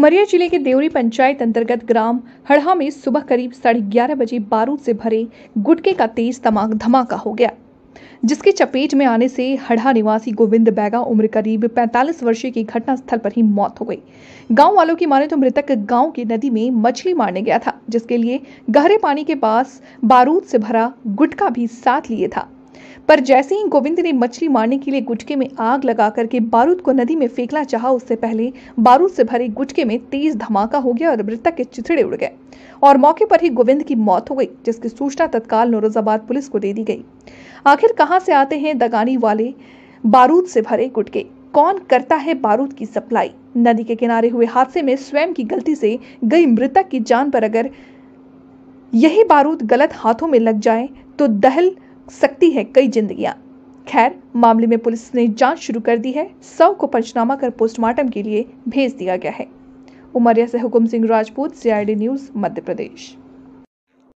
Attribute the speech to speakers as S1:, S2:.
S1: उमरिया जिले के देवरी पंचायत अंतर्गत ग्राम हड़हा में सुबह करीब साढ़े ग्यारह बजे बारूद से भरे गुटके का तेज तमाक धमाका हो गया जिसकी चपेट में आने से हड़हा निवासी गोविंद बैगा उम्र करीब 45 वर्षीय की घटनास्थल पर ही मौत हो गई गांव वालों की माने तो मृतक गांव की नदी में मछली मारने गया था जिसके लिए गहरे पानी के पास बारूद से भरा गुटका भी साथ लिए था पर जैसे ही गोविंद ने मछली मारने के लिए गुटके में आग लगा करके बारूद को नदी में फेंकना चाहा उससे पहले बारूद से भरे गुटके में तेज धमाका हो गया और मृतक के चिथड़े उड़ गए और मौके पर ही गोविंद की मौत हो गई जिसकी सूचना तत्काल नौरोजाबाद पुलिस को दे दी गई आखिर कहाँ से आते हैं दगानी वाले बारूद से भरे गुटके कौन करता है बारूद की सप्लाई नदी के किनारे हुए हादसे में स्वयं की गलती से गई मृतक की जान पर अगर यही बारूद गलत हाथों में लग जाए तो दहल सकती है कई जिंदगियां खैर मामले में पुलिस ने जांच शुरू कर दी है सौ को पंचनामा कर पोस्टमार्टम के लिए भेज दिया गया है उमरिया से हुकुम सिंह राजपूत सीआईडी न्यूज मध्य प्रदेश